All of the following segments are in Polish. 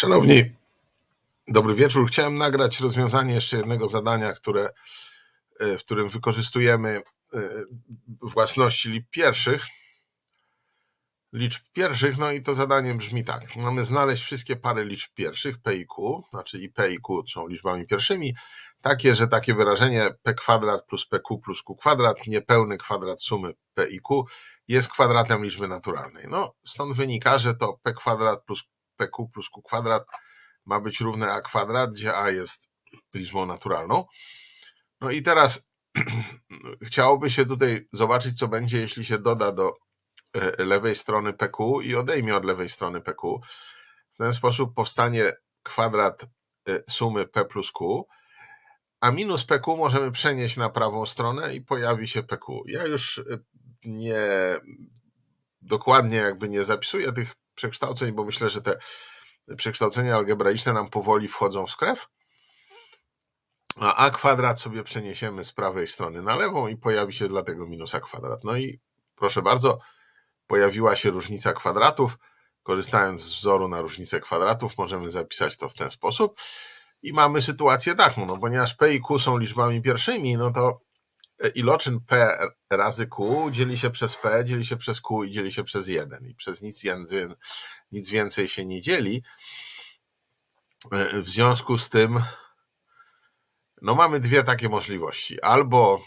Szanowni, dobry wieczór. Chciałem nagrać rozwiązanie jeszcze jednego zadania, które, e, w którym wykorzystujemy e, własności liczb pierwszych. Liczb pierwszych, no i to zadanie brzmi tak. Mamy znaleźć wszystkie pary liczb pierwszych, P i Q, znaczy i P i Q są liczbami pierwszymi, takie, że takie wyrażenie P kwadrat plus PQ plus Q kwadrat, niepełny kwadrat sumy P i Q jest kwadratem liczby naturalnej. No, stąd wynika, że to P kwadrat plus PQ plus Q kwadrat ma być równe A kwadrat, gdzie A jest liczbą naturalną. No i teraz chciałoby się tutaj zobaczyć, co będzie, jeśli się doda do e, lewej strony PQ i odejmie od lewej strony PQ. W ten sposób powstanie kwadrat e, sumy P plus Q, a minus PQ możemy przenieść na prawą stronę i pojawi się PQ. Ja już e, nie dokładnie jakby nie zapisuję tych przekształceń, bo myślę, że te przekształcenia algebraiczne nam powoli wchodzą w krew. A a kwadrat sobie przeniesiemy z prawej strony na lewą i pojawi się dlatego minus a kwadrat. No i proszę bardzo, pojawiła się różnica kwadratów. Korzystając z wzoru na różnicę kwadratów, możemy zapisać to w ten sposób. I mamy sytuację taką, no ponieważ p i q są liczbami pierwszymi, no to iloczyn P razy Q dzieli się przez P, dzieli się przez Q i dzieli się przez 1 i przez nic, nic więcej się nie dzieli. W związku z tym no mamy dwie takie możliwości. Albo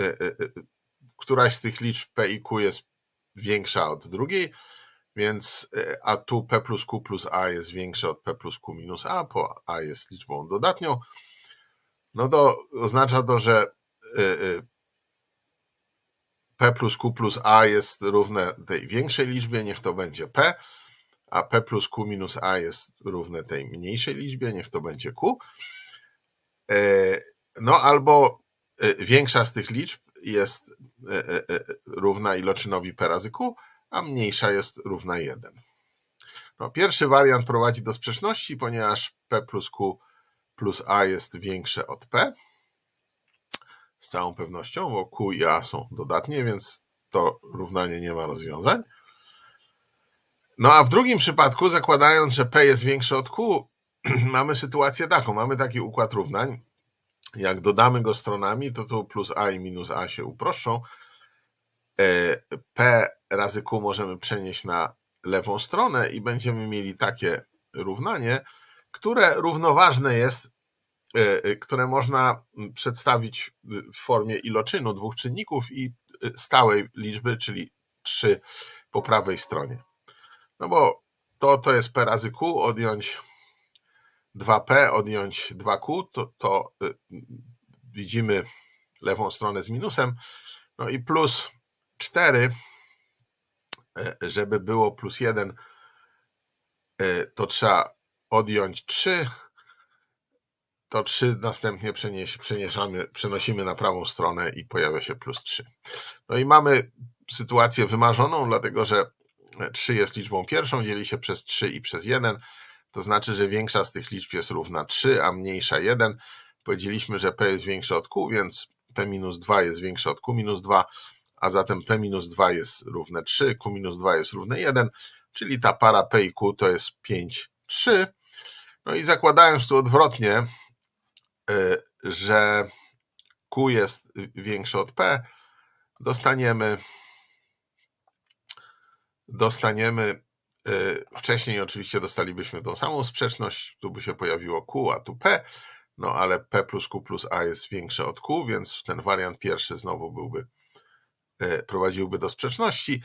e, e, e, któraś z tych liczb P i Q jest większa od drugiej, więc a tu P plus Q plus A jest większe od P plus Q minus A, bo A jest liczbą dodatnią. No to oznacza to, że P plus Q plus A jest równe tej większej liczbie, niech to będzie P, a P plus Q minus A jest równe tej mniejszej liczbie, niech to będzie Q. E, no albo e, większa z tych liczb jest e, równa iloczynowi P razy Q, a mniejsza jest równa 1. No, pierwszy wariant prowadzi do sprzeczności, ponieważ P plus Q plus A jest większe od P z całą pewnością, bo Q i A są dodatnie, więc to równanie nie ma rozwiązań. No a w drugim przypadku, zakładając, że P jest większe od Q, mamy sytuację taką. Mamy taki układ równań. Jak dodamy go stronami, to tu plus A i minus A się uproszczą. E, P razy Q możemy przenieść na lewą stronę i będziemy mieli takie równanie, które równoważne jest E, e, które można przedstawić y, w formie iloczynu dwóch czynników i y, stałej liczby, czyli 3 po prawej stronie. No bo to, to jest P razy Q, odjąć 2P, odjąć 2Q, to, to y, widzimy lewą stronę z minusem, no i plus 4, e, żeby było plus 1, to trzeba odjąć 3, to 3 następnie przenosimy na prawą stronę i pojawia się plus 3. No i mamy sytuację wymarzoną, dlatego że 3 jest liczbą pierwszą, dzieli się przez 3 i przez 1, to znaczy, że większa z tych liczb jest równa 3, a mniejsza 1. Powiedzieliśmy, że p jest większe od q, więc p minus 2 jest większe od q minus 2, a zatem p minus 2 jest równe 3, q minus 2 jest równe 1, czyli ta para p i q to jest 5, 3. No i zakładając tu odwrotnie, Y, że Q jest większe od P, dostaniemy dostaniemy y, wcześniej oczywiście dostalibyśmy tą samą sprzeczność, tu by się pojawiło Q, a tu P, no ale P plus Q plus A jest większe od Q, więc ten wariant pierwszy znowu byłby, y, prowadziłby do sprzeczności,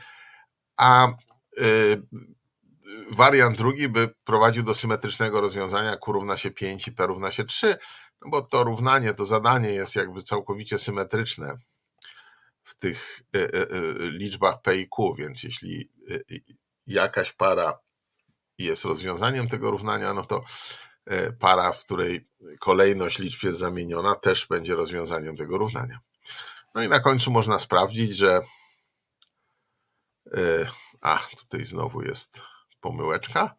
a wariant drugi by prowadził do symetrycznego rozwiązania Q równa się 5 i P równa się 3, no bo to równanie, to zadanie jest jakby całkowicie symetryczne w tych e, e, e, liczbach P i Q, więc jeśli jakaś para jest rozwiązaniem tego równania, no to para, w której kolejność liczb jest zamieniona, też będzie rozwiązaniem tego równania. No i na końcu można sprawdzić, że. A, tutaj znowu jest pomyłeczka.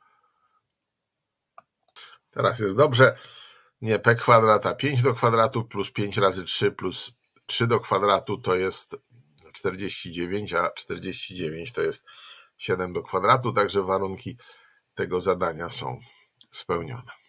Teraz jest dobrze nie p kwadrata 5 do kwadratu plus 5 razy 3 plus 3 do kwadratu to jest 49, a 49 to jest 7 do kwadratu, także warunki tego zadania są spełnione.